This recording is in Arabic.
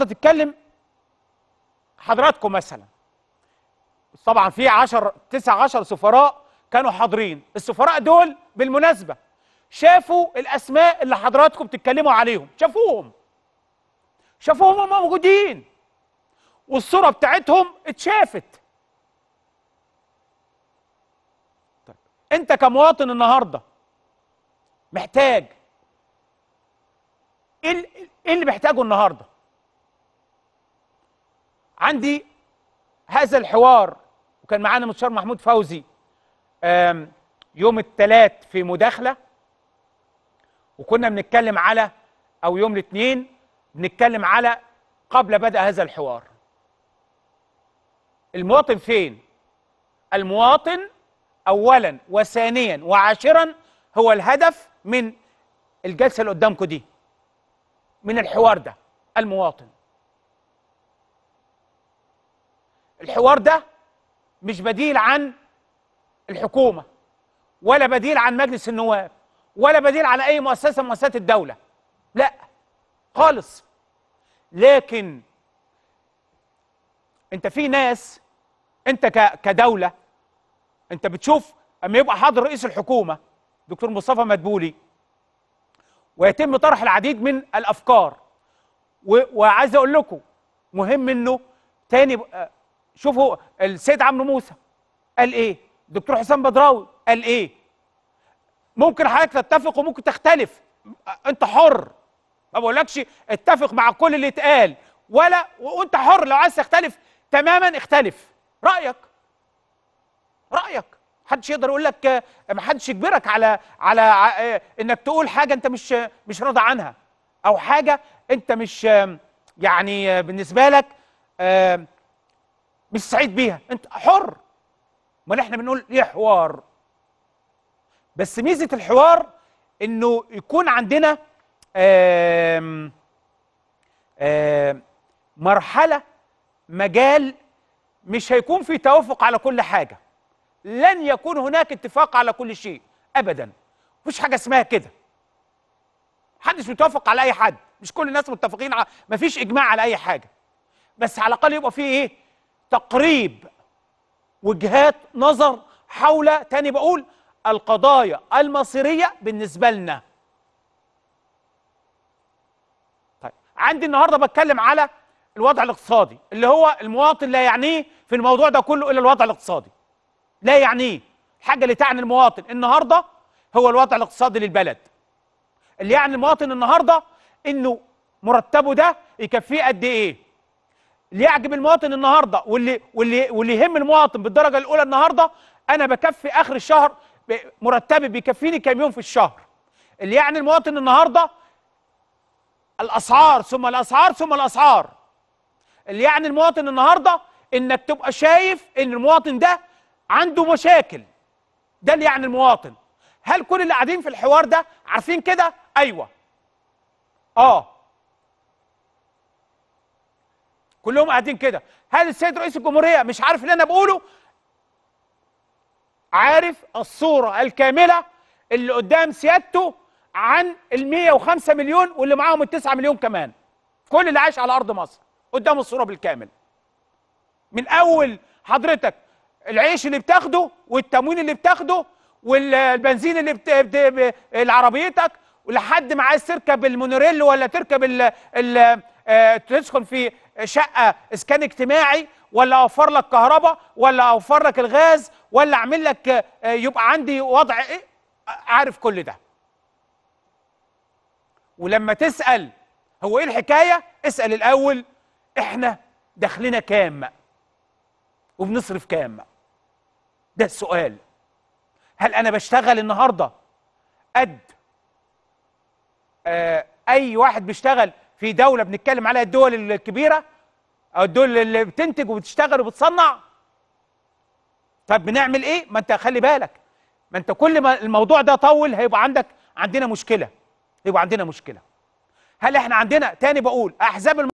تتكلم حضراتكم مثلا طبعا في 10 9 10 سفراء كانوا حاضرين السفراء دول بالمناسبه شافوا الاسماء اللي حضراتكم بتتكلموا عليهم شافوهم شافوهم هم موجودين والصوره بتاعتهم اتشافت طيب انت كمواطن النهارده محتاج ايه, إيه اللي محتاجه النهارده عندي هذا الحوار وكان معانا مستشار محمود فوزي يوم الثلاث في مداخله وكنا بنتكلم على او يوم الاثنين بنتكلم على قبل بدأ هذا الحوار المواطن فين المواطن اولا وثانيا وعاشرا هو الهدف من الجلسه اللي قدامكم دي من الحوار ده المواطن الحوار ده مش بديل عن الحكومه ولا بديل عن مجلس النواب ولا بديل على اي مؤسسه من مؤسسات الدوله لا خالص لكن انت في ناس انت كدوله انت بتشوف اما يبقى حاضر رئيس الحكومه دكتور مصطفى مدبولي ويتم طرح العديد من الافكار وعايز اقول لكم مهم انه تاني آه، شوفوا السيد عمرو موسى قال ايه دكتور حسام بدراوي قال ايه ممكن حضرتك تتفق وممكن تختلف انت حر ما بقولكش اتفق مع كل اللي اتقال ولا وانت حر لو عايز تختلف تماما اختلف رايك رايك محدش يقدر يقول لك محدش يجبرك على على انك تقول حاجه انت مش مش راضي عنها او حاجه انت مش يعني بالنسبه لك آه، مش سعيد بيها انت حر امال احنا بنقول ايه حوار بس ميزه الحوار انه يكون عندنا آم آم مرحله مجال مش هيكون في توافق على كل حاجه لن يكون هناك اتفاق على كل شيء ابدا مفيش حاجه اسمها كده محدش متوافق على اي حد مش كل الناس متفقين على مفيش اجماع على اي حاجه بس على الاقل يبقى في ايه تقريب وجهات نظر حول تاني بقول القضايا المصيرية بالنسبة لنا طيب عندي النهاردة بتكلم على الوضع الاقتصادي اللي هو المواطن لا يعنيه في الموضوع ده كله إلا الوضع الاقتصادي لا يعنيه الحاجة اللي تعني المواطن النهاردة هو الوضع الاقتصادي للبلد اللي يعني المواطن النهاردة إنه مرتبه ده يكفيه قد إيه اللي يعجب المواطن النهارده واللي واللي واللي يهم المواطن بالدرجه الاولى النهارده انا بكفي اخر الشهر مرتبي بيكفيني كام يوم في الشهر اللي يعني المواطن النهارده الاسعار ثم الاسعار ثم الاسعار اللي يعني المواطن النهارده انك تبقى شايف ان المواطن ده عنده مشاكل ده اللي يعني المواطن هل كل اللي قاعدين في الحوار ده عارفين كده ايوه اه كلهم قاعدين كده هل السيد رئيس الجمهوريه مش عارف اللي انا بقوله عارف الصوره الكامله اللي قدام سيادته عن ال 105 مليون واللي معاهم ال 9 مليون كمان كل اللي عايش على ارض مصر قدام الصوره بالكامل من اول حضرتك العيش اللي بتاخده والتموين اللي بتاخده والبنزين اللي بت... بت... لعربيتك ولحد ما عايز تركب المونوريل ولا تركب ال... ال... آه... في شقه اسكان اجتماعي ولا اوفر لك كهرباء ولا اوفر لك الغاز ولا اعمل لك آه، يبقى عندي وضع ايه عارف كل ده ولما تسال هو ايه الحكايه اسال الاول احنا دخلنا كام وبنصرف كام ده السؤال هل انا بشتغل النهارده قد آه اي واحد بيشتغل في دوله بنتكلم عليها الدول الكبيره او دول اللي بتنتج وبتشتغل وبتصنع طب بنعمل ايه ما انت خلي بالك ما انت كل ما الموضوع ده طول هيبقى عندك عندنا مشكله هيبقى عندنا مشكله هل احنا عندنا تاني بقول احزاب